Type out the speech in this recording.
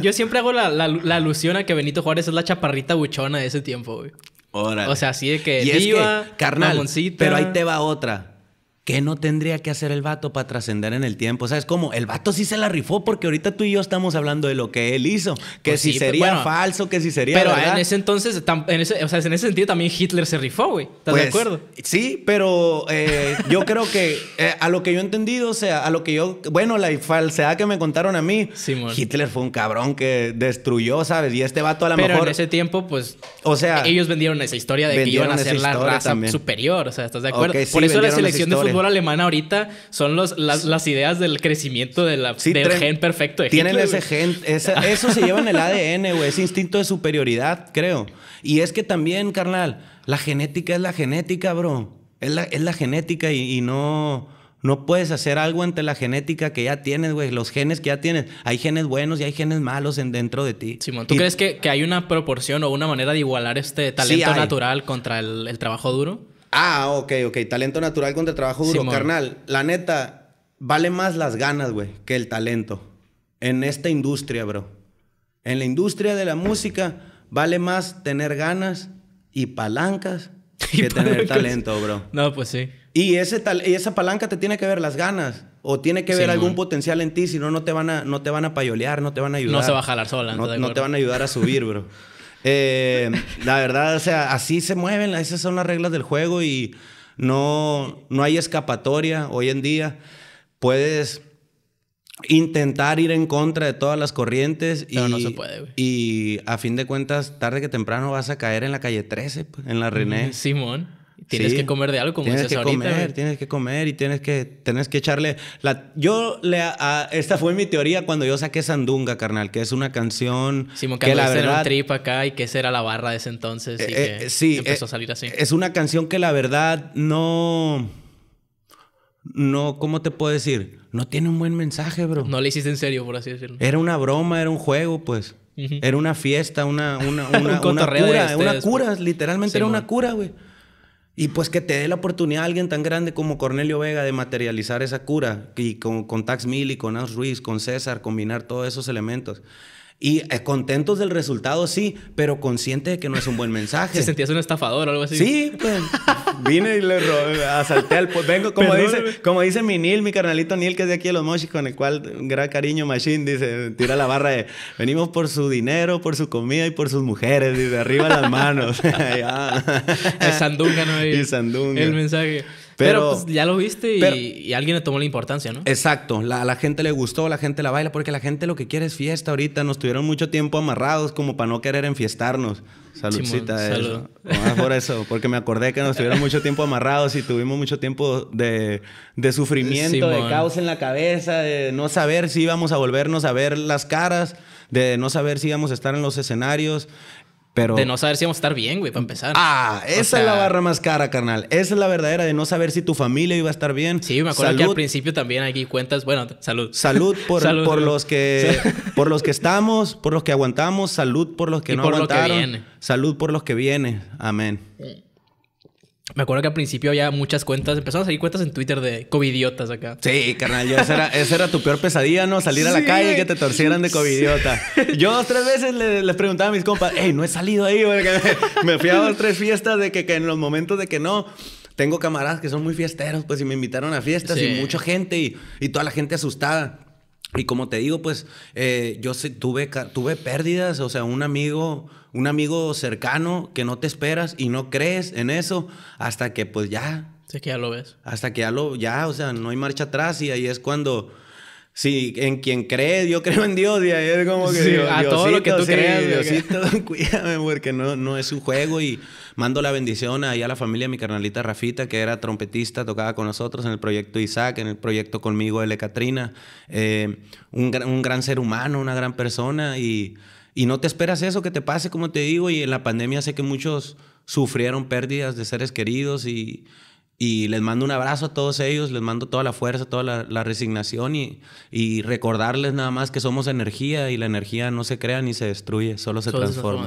yo, siempre hago la, alusión a que Benito Juárez es la chaparrita buchona de ese tiempo, güey. O sea, así de que. Y es que, carnal, Pero ahí te va otra. ¿Qué no tendría que hacer el vato para trascender en el tiempo? O sea, es como, el vato sí se la rifó porque ahorita tú y yo estamos hablando de lo que él hizo. Que pues si sería falso, que si sería Pero en ese entonces, en ese, o sea, en ese sentido también Hitler se rifó, güey. ¿Estás de pues, acuerdo? Sí, pero eh, yo creo que eh, a lo que yo he entendido, o sea, a lo que yo... Bueno, la falsedad que me contaron a mí, Hitler fue un cabrón que destruyó, ¿sabes? Y este vato a lo pero en ese tiempo, pues... O sea... Ellos vendieron esa historia de que iban a ser la raza superior, o sea, ¿estás de acuerdo? Por eso la selección de alemana ahorita son los, las, las ideas del crecimiento de la, del gen perfecto. tienen ese gen, eso se lleva en el ADN, güey, ese instinto de superioridad, creo. Y es que también, carnal, la genética es la genética, bro. Es la, es la genética y, no... No puedes hacer algo ante la genética que ya tienes, güey, los genes que ya tienes. Hay genes buenos y hay genes malos en, dentro de ti. Simón, ¿tú crees que, que, hay una proporción o una manera de igualar este talento natural contra el, el trabajo duro? Ah, ok, ok. Talento natural contra trabajo duro. Carnal, la neta, vale más las ganas, güey, que el talento. En esta industria, bro. En la industria de la música, vale más tener ganas y palancas que tener talento, bro. No, pues sí. Y, ese y esa palanca te tiene que ver las ganas. O tiene que ver algún potencial en ti, si no, no te van a, no te van a payolear, no te van a ayudar. No se va a jalar sola. no te van a ayudar a subir, bro. Eh, la verdad, o sea, así se mueven, esas son las reglas del juego y no, no hay escapatoria hoy en día. Puedes intentar ir en contra de todas las corrientes y, y a fin de cuentas, tarde que temprano vas a caer en la calle 13, pues, en la René. Simón tienes que comer de algo, como tienes que Comer, tienes que comer y tienes que, tienes que echarle. Yo le. esta fue mi teoría cuando yo saqué Sandunga, carnal, que es una canción. Sí, que la verdad. un trip acá y que esa era la barra de ese entonces. Y eh, que eh, sí, empezó a eh, salir así. Es una canción que la verdad no. No, ¿cómo te puedo decir? No tiene un buen mensaje, bro. No le hiciste en serio, por así decirlo. Era una broma, era un juego, pues. Era una fiesta, una, una, una, una cura, pues. literalmente era una cura, güey. Y pues que te dé la oportunidad a alguien tan grande como Cornelio Vega de materializar esa cura, y con, Tax Mill y con Hans Ruiz, con César, combinar todos esos elementos. Y eh, contentos del resultado, sí, pero consciente de que no es un buen mensaje. ¿Te sentías un estafador o algo así? Sí, pues vine y le asalté al... Vengo, como dice, como dice mi Neil, mi carnalito Neil, que es de aquí de Los Mochis, con el cual un gran cariño Machine, dice, tira la barra de, venimos por su dinero, por su comida y por sus mujeres, de arriba las manos. el sandunga, ¿no? El, el mensaje. Pero, pues, ya lo viste y, alguien le tomó la importancia, ¿no? Exacto. La, la gente le gustó, la gente la baila, porque la gente lo que quiere es fiesta ahorita. Nos tuvieron mucho tiempo amarrados como para no querer enfiestarnos. Saludcita. de ah, por eso, porque me acordé que nos tuvieron mucho tiempo amarrados y tuvimos mucho tiempo de, sufrimiento, de caos en la cabeza, de no saber si íbamos a volvernos a ver las caras, de no saber si íbamos a estar en los escenarios. De no saber si vamos a estar bien, güey, para empezar. Ah, esa es la barra más cara, carnal. Esa es la verdadera de no saber si tu familia iba a estar bien. Sí, me acuerdo que al principio también aquí cuentas, bueno, salud. Salud por, por los que por los que estamos, por los que aguantamos, salud por los que no por aguantaron. Lo Salud por los que vienen. Amén. Me acuerdo que al principio había muchas cuentas, empezaron a salir cuentas en Twitter de covidiotas acá. Sí, carnal, yo esa, era, tu peor pesadilla, ¿no? Salir a la calle y que te torcieran de covidiota. Yo dos, tres veces les preguntaba a mis compas, hey, no he salido ahí, me, fui a dos, tres fiestas de que, en los momentos de que no tengo camaradas que son muy fiesteros, pues, y me invitaron a fiestas y mucha gente y, toda la gente asustada. Y como te digo, pues eh, yo tuve, tuve pérdidas, o sea, un amigo, un amigo cercano que no te esperas y no crees en eso hasta que pues ya... Sé que ya lo ves. Hasta que ya lo, ya, o sea, no hay marcha atrás y ahí es cuando Sí, en quien cree, yo creo en Dios, y es como que a todo lo que tú Diosito, cuídame, porque no, es un juego y mando la bendición ahí a la familia, mi carnalita Rafita, que era trompetista, tocaba con nosotros en el proyecto Isaac, en el proyecto conmigo L. Catrina, eh, un, gran ser humano, una gran persona y, y no te esperas eso que te pase, como te digo, y en la pandemia sé que muchos sufrieron pérdidas de seres queridos y y les mando un abrazo a todos ellos, les mando toda la fuerza, toda la, resignación y, y, recordarles nada más que somos energía y la energía no se crea ni se destruye, solo se transforma.